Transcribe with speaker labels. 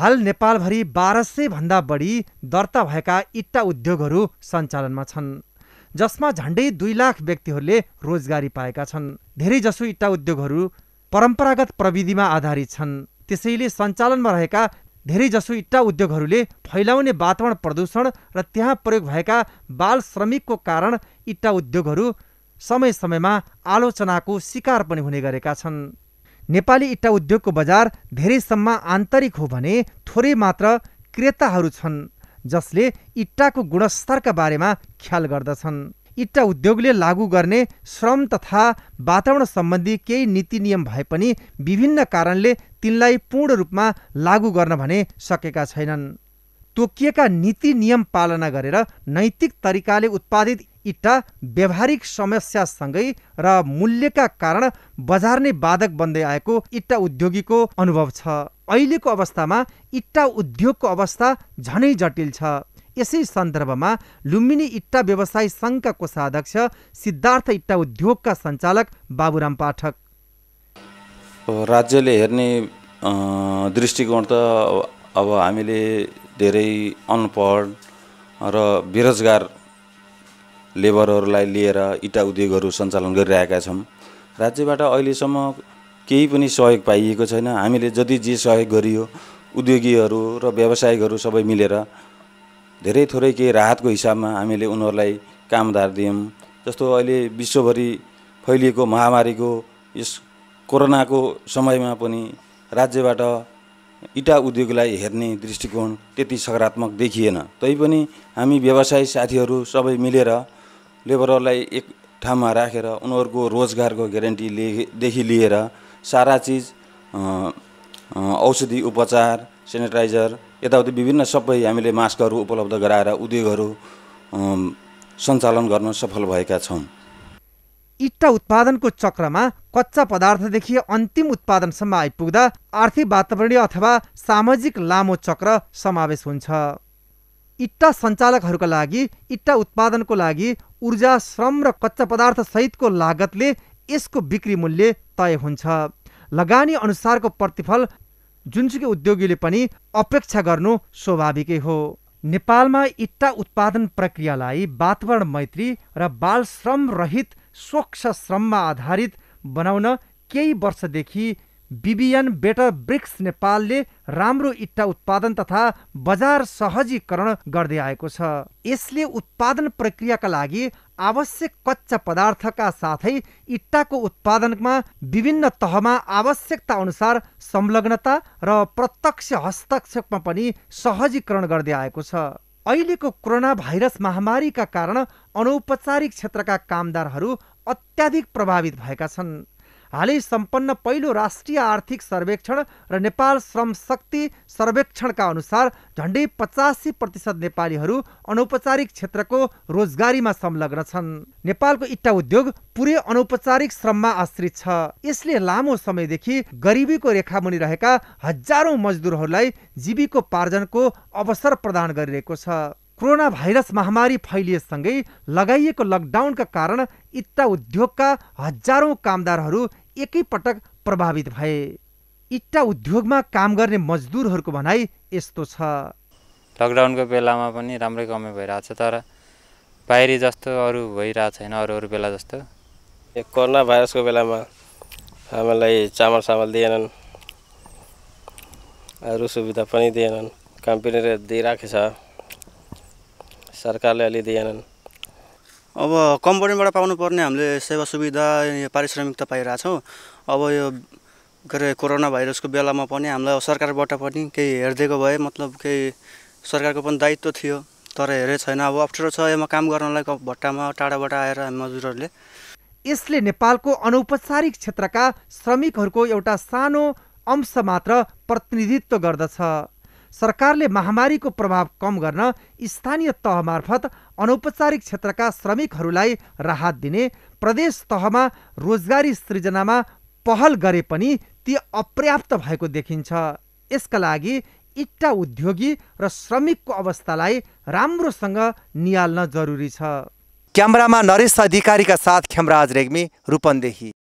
Speaker 1: हाल नेपालभरि बाह्र भन्दा बढी दर्ता भएका इट्टा उद्योगहरू सञ्चालनमा छन् जसमा झन्डै दुई लाख व्यक्तिहरूले रोजगारी पाएका छन् धेरैजसो इट्टा उद्योगहरू परम्परागत प्रविधिमा आधारित छन् त्यसैले सञ्चालनमा रहेका धेरैजसो इट्टा उद्योगहरूले फैलाउने वातावरण प्रदूषण र त्यहाँ प्रयोग भएका बाल श्रमिकको कारण इट्टा उद्योगहरू समय समयमा आलोचनाको शिकार पनि हुने गरेका छन् नेपाली इट्टा उद्योगको बजार धेरैसम्म आन्तरिक हो भने थोरै मात्र क्रेताहरू छन् जसले इट्टाको गुणस्तरका बारेमा ख्याल गर्दछन् इट्टा उद्योगले लागू गर्ने श्रम तथा वातावरण सम्बन्धी केही नीति नियम भए पनि विभिन्न कारणले तिनलाई पूर्ण रूपमा लागू गर्न भने सकेका छैनन् तोकिएका नीति नियम पालना गरेर नैतिक तरिकाले उत्पादित इट्टा व्यावहारिक समस्यासँगै र मूल्यका कारण बजार नै बाधक बन्दै आएको इट्टा उद्योगीको अनुभव छ अहिलेको अवस्थामा इट्टा उद्योगको अवस्था झनै जटिल छ यसै सन्दर्भमा लुम्बिनी इट्टा व्यवसाय सङ्घका कोषाध्यक्ष सिद्धार्थ इट्टा उद्योगका सञ्चालक बाबुराम पाठक
Speaker 2: राज्यले हेर्ने दृष्टिकोण त अब हामीले धेरै अनपढ र बेरोजगार लेबरहरूलाई लिएर इटा उद्योगहरू सञ्चालन गरिरहेका छौँ राज्यबाट अहिलेसम्म केही पनि सहयोग पाइएको छैन हामीले जति जे सहयोग गरियो उद्योगीहरू र व्यावसायिकहरू सबै मिलेर धेरै थोरै केही राहतको हिसाबमा हामीले उनीहरूलाई कामदार दियौँ जस्तो अहिले विश्वभरि फैलिएको महामारीको यस कोरोनाको समयमा पनि राज्यबाट इँटा उद्योगलाई हेर्ने दृष्टिकोण त्यति सकारात्मक देखिएन तैपनि हामी व्यवसाय साथीहरू सबै मिलेर लेबरहरूलाई एक ठाउँमा राखेर उनीहरूको रोजगारको ग्यारेन्टी लिएदेखि लिएर सारा चिज औषधि उपचार सेनिटाइजर यताउति विभिन्न सबै हामीले मास्कहरू उपलब्ध गराएर उद्योगहरू सञ्चालन गर्न सफल भएका छौँ
Speaker 1: इट्टा उत्पादनको चक्रमा कच्चा पदार्थदेखि अन्तिम उत्पादनसम्म आइपुग्दा आर्थिक वातावरणीय अथवा सामाजिक लामो चक्र समावेश हुन्छ इट्टा सञ्चालकहरूका लागि इट्टा उत्पादनको लागि ऊर्जा श्रम र कच्चा पदार्थ सहितको लागतले यसको बिक्री मूल्य तय हुन्छ लगानी अनुसारको प्रतिफल जुनसुकै उद्योगीले पनि अपेक्षा गर्नु स्वाभाविकै हो नेपालमा इट्टा उत्पादन प्रक्रियालाई वातावरण मैत्री र बाल श्रम रहित स्वच्छ श्रममा आधारित बनाउन केही वर्षदेखि बिबिएन बेटर ब्रिक्स नेपालले राम्रो इट्टा उत्पादन तथा बजार सहजीकरण गर्दै आएको छ यसले उत्पादन प्रक्रियाका लागि आवश्यक कच्चा पदार्थका साथै इट्टाको उत्पादनमा विभिन्न तहमा आवश्यकता अनुसार संलग्नता र प्रत्यक्ष हस्तक्षेपमा पनि सहजीकरण गर्दै आएको छ अहिलेको कोरोना भाइरस महामारीका कारण अनौपचारिक क्षेत्रका कामदारहरू अत्याधिक प्रभावित भएका छन् हालै सम्पन्न पहिलो राष्ट्रिय आर्थिक सर्वेक्षण र नेपाल श्रम शक्ति सर्वेक्षणका अनुसार झन्डै पचासी प्रतिशत नेपालीहरू अनौपचारिक क्षेत्रको रोजगारीमा संलग्न छन् नेपालको इट्टा उद्योग पुरै अनौपचारिक श्रममा आश्रित छ यसले लामो समयदेखि गरिबीको रेखा मुनि रहेका हजारौँ मजदुरहरूलाई जीविकोपार्जनको अवसर प्रदान गरिरहेको छ कोरोना भाइरस महामारी फैलिएसँगै लगाइएको लकडाउनका कारण इट्टा उद्योगका हजारौँ कामदारहरू एकैपटक प्रभावित भए इट्टा उद्योगमा काम गर्ने मजदुरहरूको भनाइ यस्तो छ
Speaker 2: लकडाउनको बेलामा पनि राम्रै कमाइ भइरहेको तर बाहिरी जस्तो अरू भइरहेको छैन अरू अरू बेला जस्तो कोरोना भाइरसको बेलामा हामीलाई चामल सामल दिएनन् अरू सुविधा पनि दिएनन् कम्पनीले दिइराखेको छ सरकारले अलि दिएनन् अब कम्पनीबाट पाउनुपर्ने हामीले सेवा सुविधा पारिश्रमिक
Speaker 1: त पाइरहेछौँ अब यो के अरे कोरोना भाइरसको बेलामा पनि हामीलाई सरकारबाट पनि केही हेरिदिएको भए मतलब केही सरकारको पनि दायित्व थियो तर हेरे छैन अब अप्ठ्यारो छ यसमा काम गर्नलाई भट्टामा टाढाबाट आएर हामी मजदुरहरूले यसले नेपालको अनौपचारिक क्षेत्रका श्रमिकहरूको एउटा सानो अंश मात्र प्रतिनिधित्व गर्दछ सरकारले महामारीको प्रभाव कम गर्न स्थानीय तह मार्फत अनौपचारिक क्षेत्रका श्रमिकहरूलाई राहत दिने प्रदेश तहमा रोजगारी सृजनामा पहल गरे पनि ती अपर्याप्त भएको देखिन्छ यसका लागि इट्टा उद्योगी र श्रमिकको अवस्थालाई राम्रोसँग निहाल्न जरुरी छ क्यामरामा नरेश अधिकारीका साथ खेमराज रेग्मी रूपन्देही